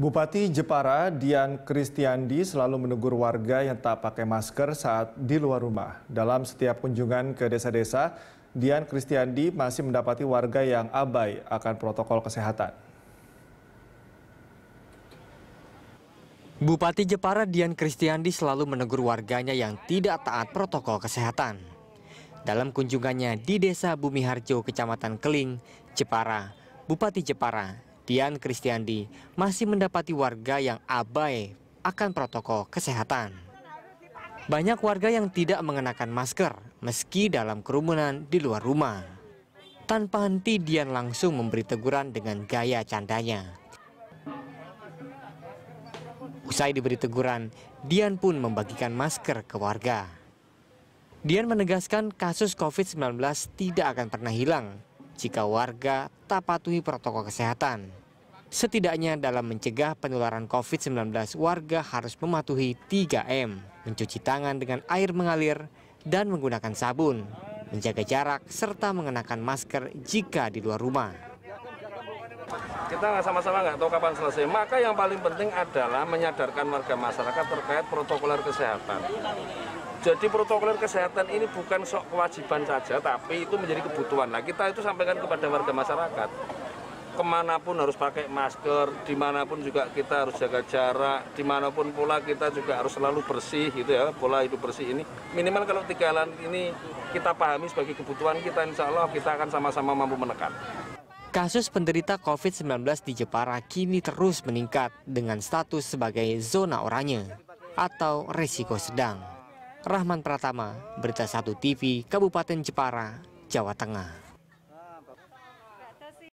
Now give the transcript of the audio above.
Bupati Jepara Dian Kristiandi selalu menegur warga yang tak pakai masker saat di luar rumah. Dalam setiap kunjungan ke desa-desa, Dian Kristiandi masih mendapati warga yang abai akan protokol kesehatan. Bupati Jepara Dian Kristiandi selalu menegur warganya yang tidak taat protokol kesehatan. Dalam kunjungannya di Desa Bumiharjo, Kecamatan Keling, Jepara, Bupati Jepara Dian Kristiandi masih mendapati warga yang abai akan protokol kesehatan. Banyak warga yang tidak mengenakan masker meski dalam kerumunan di luar rumah. Tanpa henti Dian langsung memberi teguran dengan gaya candanya. Usai diberi teguran, Dian pun membagikan masker ke warga. Dian menegaskan kasus COVID-19 tidak akan pernah hilang jika warga tak patuhi protokol kesehatan. Setidaknya dalam mencegah penularan COVID-19, warga harus mematuhi 3M, mencuci tangan dengan air mengalir dan menggunakan sabun, menjaga jarak, serta mengenakan masker jika di luar rumah. Kita sama-sama nggak tahu kapan selesai, maka yang paling penting adalah menyadarkan warga masyarakat terkait protokoler kesehatan. Jadi protokol kesehatan ini bukan sok kewajiban saja, tapi itu menjadi kebutuhan. Nah, kita itu sampaikan kepada warga masyarakat kemanapun harus pakai masker, dimanapun juga kita harus jaga jarak, dimanapun pola kita juga harus selalu bersih gitu ya, pola hidup bersih ini. Minimal kalau tiga hal ini kita pahami sebagai kebutuhan kita, insya Allah kita akan sama-sama mampu menekan. Kasus penderita COVID-19 di Jepara kini terus meningkat dengan status sebagai zona oranye atau resiko sedang. Rahman Pratama, Berita Satu TV, Kabupaten Jepara, Jawa Tengah.